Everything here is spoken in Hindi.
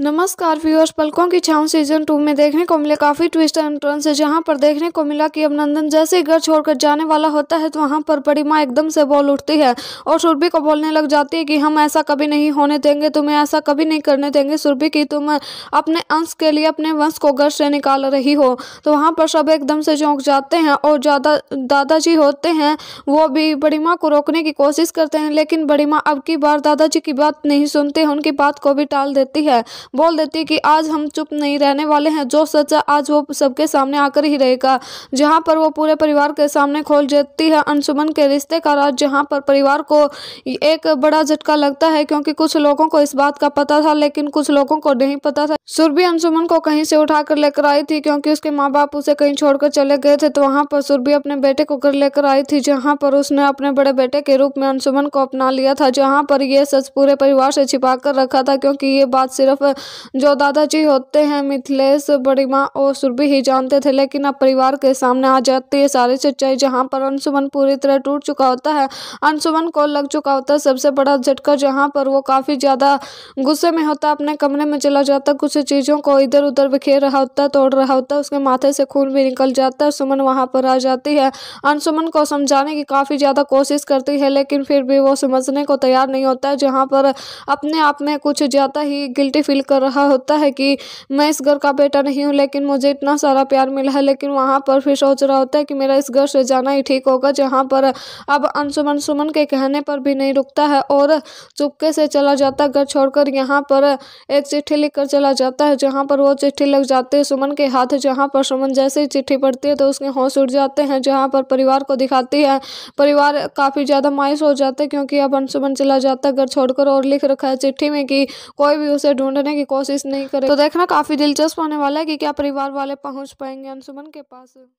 नमस्कार व्यूअर्स पलकों की छाव सीजन टू में देखने को मिले काफ़ी ट्विस्ट एंड टर्न्स जहां पर देखने को मिला कि अभिनंदन जैसे ही घर छोड़कर जाने वाला होता है तो वहां पर बड़ी माँ एकदम से बोल उठती है और सुरभि को बोलने लग जाती है कि हम ऐसा कभी नहीं होने देंगे तुम्हें ऐसा कभी नहीं करने देंगे सुरभि की तुम अपने अंश के लिए अपने वंश को घर से निकाल रही हो तो वहाँ पर सब एकदम से चौंक जाते हैं और ज्यादा दादाजी होते हैं वो भी बड़ी माँ को रोकने की कोशिश करते हैं लेकिन बड़ी माँ अब की बार दादाजी की बात नहीं सुनते उनकी बात को भी टाल देती है बोल देती है कि आज हम चुप नहीं रहने वाले हैं जो सच है आज वो सबके सामने आकर ही रहेगा जहाँ पर वो पूरे परिवार के सामने खोल देती है अंशुमन के रिश्ते का राज जहाँ पर परिवार को एक बड़ा झटका लगता है क्योंकि कुछ लोगों को इस बात का पता था लेकिन कुछ लोगों को नहीं पता था सुरभि अंशुमन को कहीं से उठाकर लेकर आई थी क्योंकि उसके माँ बाप उसे कहीं छोड़कर चले गए थे तो वहाँ पर सुरभि अपने बेटे को घर लेकर आई थी जहाँ पर उसने अपने बड़े बेटे के रूप में अंशुमन को अपना लिया था जहाँ पर यह सच पूरे परिवार से छिपा कर रखा था क्योंकि ये बात सिर्फ जो दादाजी होते हैं मिथिलेश बड़ी माँ और सुरभि ही जानते थे लेकिन अब परिवार के सामने आ जाती है सारी सच्चाई जहाँ पर अंशुमन पूरी तरह टूट चुका होता है अंशुमन को लग चुका होता है सबसे बड़ा झटका जहाँ पर वो काफ़ी ज़्यादा गुस्से में होता अपने कमरे में चला जाता कुछ चीज़ों को इधर उधर बिखेर रहा होता तोड़ रहा होता उसके माथे से खून भी निकल जाता है सुमन वहाँ पर आ जाती है अंशुमन को समझाने की काफ़ी ज़्यादा कोशिश करती है लेकिन फिर भी वो समझने को तैयार नहीं होता है जहाँ पर अपने आप में कुछ ज़्यादा ही गिल्टी फील कर रहा होता है कि मैं इस घर का बेटा नहीं हूँ लेकिन मुझे इतना सारा प्यार मिला है लेकिन वहाँ पर फिर सोच रहा होता है कि मेरा इस घर से जाना ही ठीक होगा जहाँ पर अब अंशुमन सुमन के कहने पर भी नहीं रुकता है और चुपके से चला जाता घर छोड़कर यहाँ पर एक चिट्ठी लिखकर चला जाता है जहाँ पर वो चिट्ठी लग जाती है सुमन के हाथ जहाँ पर सुमन जैसे ही चिट्ठी पड़ती है तो उसके होश उड़ जाते हैं जहाँ पर परिवार को दिखाती है परिवार काफ़ी ज़्यादा मायूस हो जाता है क्योंकि अब अंशुमन चला जाता है घर छोड़कर और लिख रखा है चिट्ठी में कि कोई भी उसे ढूंढने करने की कोशिश नहीं करे तो देखना काफी दिलचस्प होने वाला है कि क्या परिवार वाले पहुंच पाएंगे अंशुमन के पास